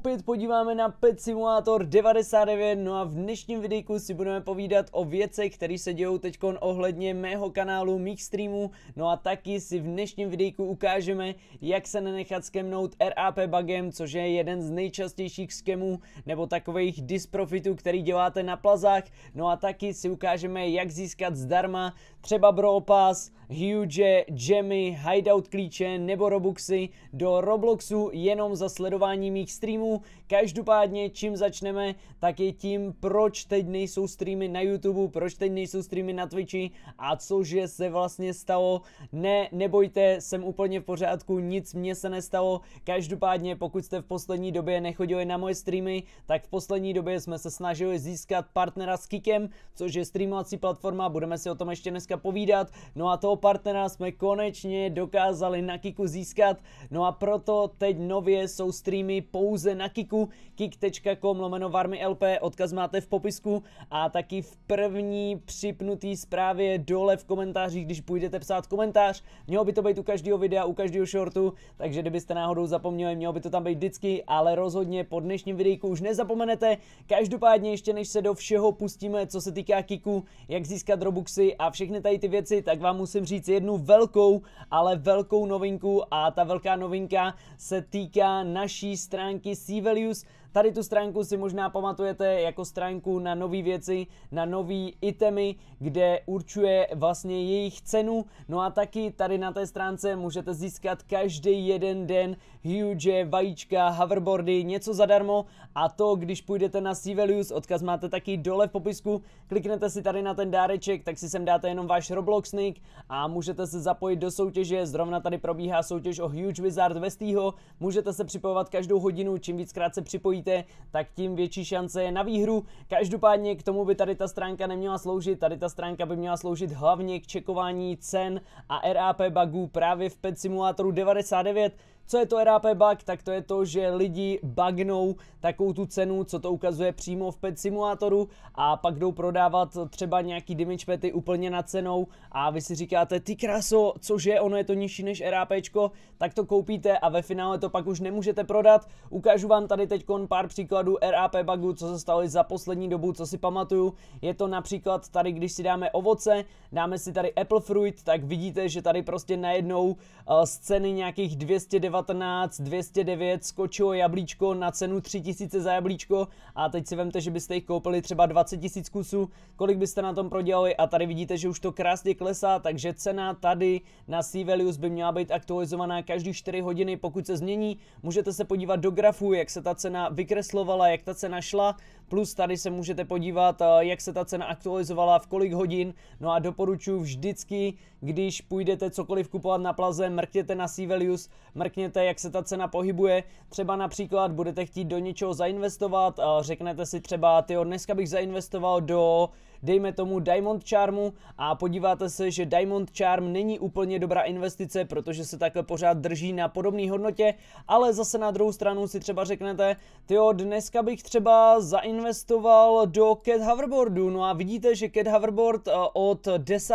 opět podíváme na Pet Simulator 99, no a v dnešním videjku si budeme povídat o věcech, které se dějou teď ohledně mého kanálu, mých streamů, no a taky si v dnešním videjku ukážeme, jak se nenechat skemnout RAP bugem, což je jeden z nejčastějších skemů, nebo takových disprofitů, který děláte na plazách, no a taky si ukážeme, jak získat zdarma třeba Brawl Pass, Huge, Jemmy, Hideout klíče nebo Robuxy do Robloxu jenom za sledování mých streamů, Každopádně, čím začneme, tak je tím, proč teď nejsou streamy na YouTube, proč teď nejsou streamy na Twitchi a cože se vlastně stalo. Ne, nebojte, jsem úplně v pořádku, nic mě se nestalo. Každopádně, pokud jste v poslední době nechodili na moje streamy, tak v poslední době jsme se snažili získat partnera s Kikem, což je streamovací platforma, budeme si o tom ještě dneska povídat. No a toho partnera jsme konečně dokázali na Kiku získat, no a proto teď nově jsou streamy pouze na Kiku, kik.com lomeno Varmy LP, odkaz máte v popisku a taky v první připnutý zprávě dole v komentářích, když půjdete psát komentář. Mělo by to být u každého videa, u každého shortu, takže kdybyste náhodou zapomněli, mělo by to tam být vždycky, ale rozhodně po dnešním videjku už nezapomenete. Každopádně ještě než se do všeho pustíme, co se týká Kiku, jak získat Robuxy a všechny tady ty věci, tak vám musím říct jednu velkou, ale velkou novinku a ta velká novinka se týká naší stránky C values Tady tu stránku si možná pamatujete jako stránku na nové věci, na nové itemy, kde určuje vlastně jejich cenu. No a taky tady na té stránce můžete získat každý jeden den huge vajíčka, hoverboardy, něco zadarmo a to, když půjdete na Sivelius, odkaz máte taky dole v popisku, kliknete si tady na ten dáreček, tak si sem dáte jenom váš Roblox nick a můžete se zapojit do soutěže, zrovna tady probíhá soutěž o Huge Wizard Vestýho, můžete se připojovat každou hodinu, čím víckrát se připojí odpovíte, tak tím větší šance je na výhru. Každopádně k tomu by tady ta stránka neměla sloužit, tady ta stránka by měla sloužit hlavně k čekování cen a RAP bugů právě v Pet Simulatoru 99, co je to RAP bug? Tak to je to, že lidi bagnou takovou tu cenu, co to ukazuje přímo v pet simulátoru a pak jdou prodávat třeba nějaký damage pety úplně na cenou a vy si říkáte, ty kraso, cože, ono je to nižší než RAPčko, tak to koupíte a ve finále to pak už nemůžete prodat. Ukážu vám tady teď pár příkladů RAP bugu, co se stalo za poslední dobu, co si pamatuju. Je to například tady, když si dáme ovoce, dáme si tady apple fruit, tak vidíte, že tady prostě najednou eh, z ceny nějakých 290 2019 209 skočilo jablíčko na cenu 3000 za jablíčko a teď si vemte, že byste jich koupili třeba 20 000 kusů, kolik byste na tom prodělali a tady vidíte, že už to krásně klesá, takže cena tady na C-Values by měla být aktualizovaná každý 4 hodiny, pokud se změní. Můžete se podívat do grafu, jak se ta cena vykreslovala, jak ta cena šla, Plus tady se můžete podívat, eh, jak se ta cena aktualizovala, v kolik hodin. No a doporučuji vždycky, když půjdete cokoliv kupovat na plaze, mrkněte na Sivelius, mrkněte, jak se ta cena pohybuje. Třeba například budete chtít do něčeho zainvestovat, eh, řeknete si třeba, ty dneska bych zainvestoval do dejme tomu Diamond Charmu a podíváte se, že Diamond Charm není úplně dobrá investice, protože se takhle pořád drží na podobné hodnotě, ale zase na druhou stranu si třeba řeknete, tyjo, dneska bych třeba zainvestoval do Cat Hoverboardu, no a vidíte, že Cat Hoverboard eh, od 10.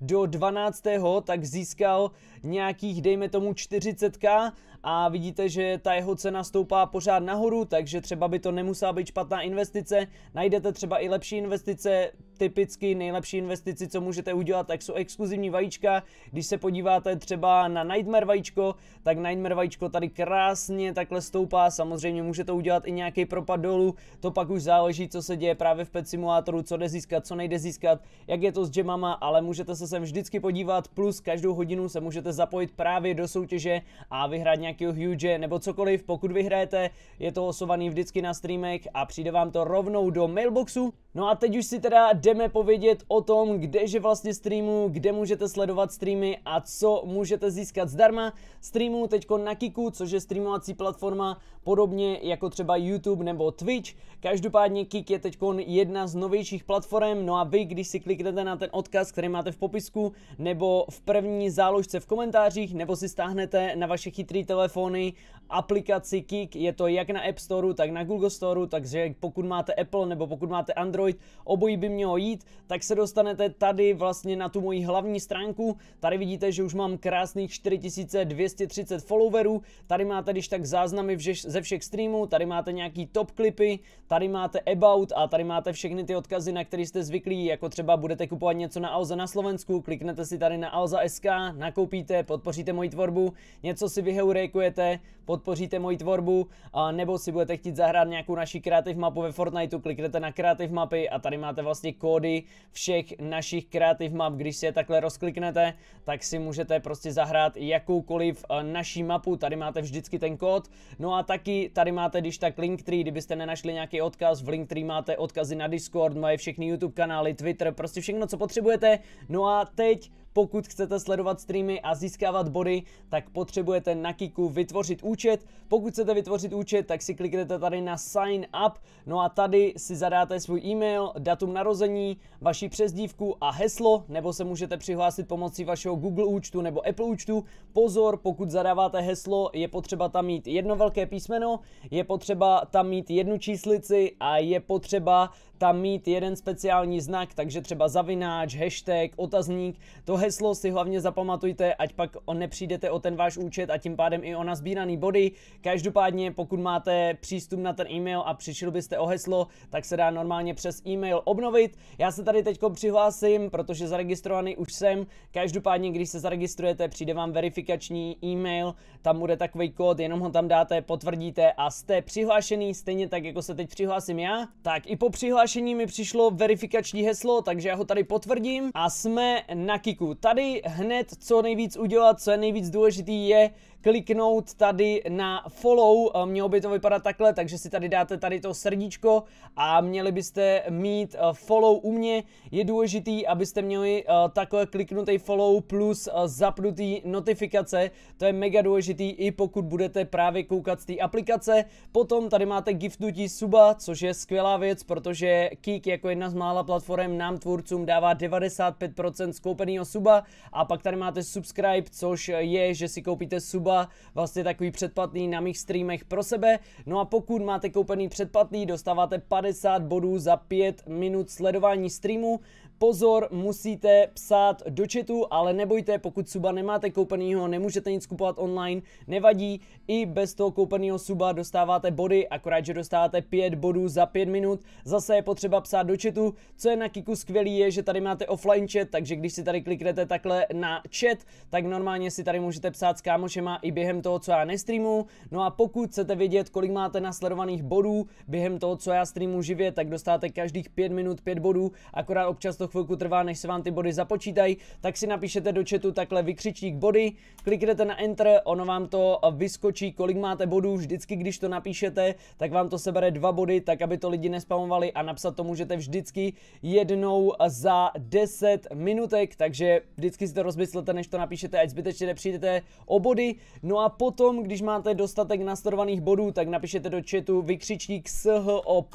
do 12. tak získal nějakých, dejme tomu, 40k a vidíte, že ta jeho cena stoupá pořád nahoru, takže třeba by to nemusela být špatná investice. Najdete třeba i lepší investice, typicky nejlepší investici, co můžete udělat, tak jsou exkluzivní vajíčka. Když se podíváte třeba na Nightmare vajíčko, tak Nightmare vajíčko tady krásně takhle stoupá. Samozřejmě můžete udělat i nějaký propad dolů, to pak už záleží, co se děje právě v Pet Simulatoru, co jde získat, co nejde získat, jak je to s džemama, ale můžete se sem vždycky podívat, plus každou hodinu se můžete zapojit právě do soutěže a vyhrát nějakého huge nebo cokoliv, pokud vyhrajete, je to osovaný vždycky na streamech a přijde vám to rovnou do mailboxu. No a teď už si teda jdeme povědět o tom, kdeže vlastně streamu, kde můžete sledovat streamy a co můžete získat zdarma. Streamu teď na Kiku, což je streamovací platforma, podobně jako třeba YouTube nebo Twitch. Každopádně Kik je teď jedna z novějších platform, no a vy, když si kliknete na ten odkaz, který máte v popisku, nebo v první záložce v komentářích, nebo si stáhnete na vaše chytré telefony aplikaci Kik, je to jak na App Store, tak na Google Store, takže pokud máte Apple nebo pokud máte Android, Android, obojí by mělo jít, tak se dostanete tady vlastně na tu moji hlavní stránku. Tady vidíte, že už mám krásných 4230 followerů, tady máte když tak záznamy ze všech streamů, tady máte nějaký top klipy, tady máte about a tady máte všechny ty odkazy, na které jste zvyklí, jako třeba budete kupovat něco na Alza na Slovensku, kliknete si tady na Alza.sk, nakoupíte, podpoříte moji tvorbu, něco si vyheurejkujete, podpoříte moji tvorbu, a nebo si budete chtít zahrát nějakou naši kreativ mapu ve Fortniteu, kliknete na kreativ mapu, mapy a tady máte vlastně kódy všech našich kreativ map. Když si je takhle rozkliknete, tak si můžete prostě zahrát jakoukoliv eh, naší mapu. Tady máte vždycky ten kód. No a taky tady máte, když tak Linktree, kdybyste nenašli nějaký odkaz, v Linktree máte odkazy na Discord, moje všechny YouTube kanály, Twitter, prostě všechno, co potřebujete. No a teď pokud chcete sledovat streamy a získávat body, tak potřebujete na Kiku vytvořit účet. Pokud chcete vytvořit účet, tak si kliknete tady na Sign Up, no a tady si zadáte svůj e-mail, datum narození, vaši přezdívku a heslo, nebo se můžete přihlásit pomocí vašeho Google účtu nebo Apple účtu. Pozor, pokud zadáváte heslo, je potřeba tam mít jedno velké písmeno, je potřeba tam mít jednu číslici a je potřeba tam mít jeden speciální znak, takže třeba zavináč, hashtag, otazník. To heslo si hlavně zapamatujte, ať pak on nepřijdete o ten váš účet a tím pádem i o nazbíraný body. Každopádně, pokud máte přístup na ten e-mail a přišli byste o heslo, tak se dá normálně přes e-mail obnovit. Já se tady teď přihlásím, protože zaregistrovaný už jsem. Každopádně, když se zaregistrujete, přijde vám verifikační e-mail, tam bude takový kód, jenom ho tam dáte, potvrdíte a jste přihlášený, stejně tak jako se teď přihlásím já. Tak i po přihlášení přihlášení mi přišlo verifikační heslo, takže já ho tady potvrdím a jsme na kiku. Tady hned co nejvíc udělat, co je nejvíc důležitý je kliknout tady na follow, eh, mělo by to vypadat takhle, takže si tady dáte tady to srdíčko a měli byste mít eh, follow u mě. Je důležitý, abyste měli eh, takhle kliknutý follow plus zapnutý notifikace, to je mega důležitý i pokud budete právě koukat z té aplikace. Potom tady máte giftnutí suba, což je skvělá věc, protože Kik jako jedna z mála platform nám tvůrcům dává 95% skoupeného suba a pak tady máte subscribe, což je, že si koupíte suba zhruba vlastně takový předplatný na mých streamech pro sebe. No a pokud máte koupený předplatný, dostáváte 50 bodů za 5 minut sledování streamu. Pozor, musíte psát do chatu, ale nebojte, pokud suba nemáte koupenýho, nemůžete nic kupovat online, nevadí, i bez toho koupeného suba dostáváte body, akorát, že dostáváte 5 bodů za 5 minut, zase je potřeba psát do chatu, co je na Kiku skvělý je, že tady máte offline chat, takže když si tady kliknete takhle na chat, tak normálně si tady můžete psát s kámošema i během toho, co já nestreamu, no a pokud chcete vědět, kolik máte nasledovaných bodů během toho, co já streamu živě, tak dostáváte každých 5 minut 5 bodů, akorát občas to chvilku trvá, než se vám ty body započítají, tak si napíšete do chatu takhle vykřičník body, kliknete na enter, ono vám to vyskočí, kolik máte bodů, vždycky když to napíšete, tak vám to sebere dva body, tak aby to lidi nespamovali a napsat to můžete vždycky jednou za 10 minutek, takže vždycky si to rozmyslete, než to napíšete, ať zbytečně nepřijdete o body. No a potom, když máte dostatek nastorovaných bodů, tak napíšete do chatu vykřičník SHOP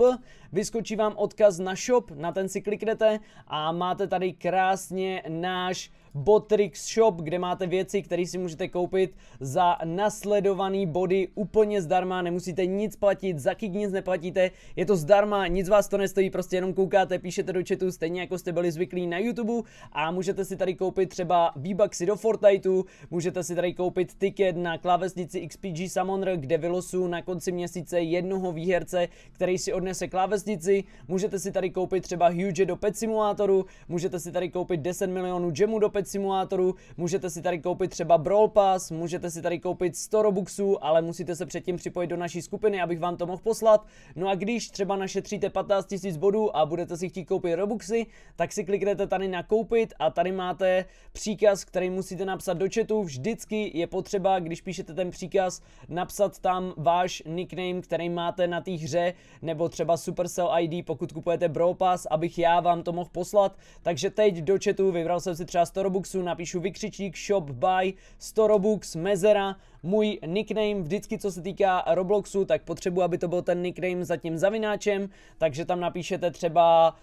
Vyskočí vám odkaz na shop, na ten si kliknete a máte tady krásně náš Botrix Shop, kde máte věci, které si můžete koupit za nasledovaný body úplně zdarma, nemusíte nic platit, za kik nic neplatíte, je to zdarma, nic vás to nestojí, prostě jenom koukáte, píšete do chatu, stejně jako jste byli zvyklí na YouTube a můžete si tady koupit třeba v do Fortniteu, můžete si tady koupit ticket na klávesnici XPG Summoner, kde vylosu na konci měsíce jednoho výherce, který si odnese klávesnici, můžete si tady koupit třeba Huge do Pet Simulatoru, můžete si tady koupit 10 milionů gemů do Pet Flight Simulatoru, můžete si tady koupit třeba Brawl Pass, můžete si tady koupit 100 Robuxů, ale musíte se předtím připojit do naší skupiny, abych vám to mohl poslat. No a když třeba našetříte 15 000 bodů a budete si chtít koupit Robuxy, tak si kliknete tady na koupit a tady máte příkaz, který musíte napsat do chatu. Vždycky je potřeba, když píšete ten příkaz, napsat tam váš nickname, který máte na té hře, nebo třeba Supercell ID, pokud kupujete Brawl Pass, abych já vám to mohl poslat. Takže teď do chatu vybral jsem si třeba 100 Robuxu napíšu vykřičník shop buy 100 Robux mezera můj nickname vždycky, co se týká Robloxu, tak potřebuji, aby to byl ten nickname za tím zavináčem, takže tam napíšete třeba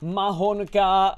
Mahonka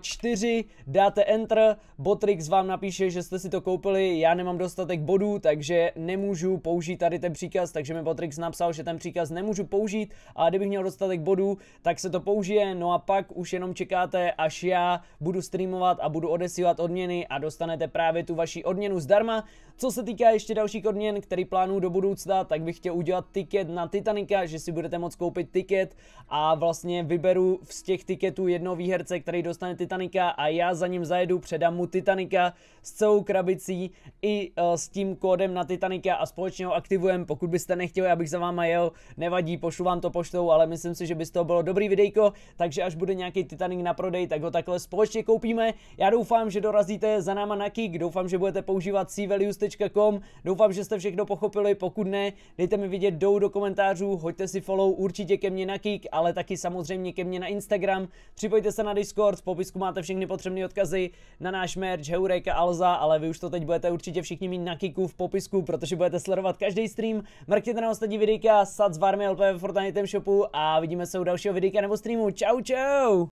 4, dáte enter, Botrix vám napíše, že jste si to koupili, já nemám dostatek bodů, takže nemůžu použít tady ten příkaz, takže mi Botrix napsal, že ten příkaz nemůžu použít a kdybych měl dostatek bodů, tak se to použije, no a pak už jenom čekáte, až já budu streamovat a budu odesílat odměny a dostanete právě tu vaši odměnu zdarma. Co se týká ještě dalších odměn, který plánuju do budoucna, tak bych chtěl udělat tiket na Titanica, že si budete moct koupit tiket a vlastně vyberu z těch tiketů jednoho výherce, který dostane Titanika a já za ním zajedu, předám mu Titanika s celou krabicí i uh, s tím kódem na Titanika a společně ho aktivujeme. Pokud byste nechtěli, abych za váma jel, nevadí, pošlu vám to poštou, ale myslím si, že by z toho bylo dobrý videjko, takže až bude nějaký Titanik na prodej, tak ho takhle společně koupíme. Já doufám, že dorazíte za náma na kick, doufám, že budete používat cvalues.com, doufám, že jste všechno pochopili, pokud ne, dejte mi vidět dolů do komentářů, hoďte si follow určitě ke mně na kick, ale taky samozřejmě ke mně na na Instagram, připojte se na Discord, v popisku máte všechny potřebné odkazy na náš merch Heureka Alza, ale vy už to teď budete určitě všichni mít na kiku v popisku, protože budete sledovat každý stream. Mrkněte na ostatní videjka, sad s Varmy LP v Fortnite shopu a vidíme se u dalšího videjka nebo streamu. Čau, čau!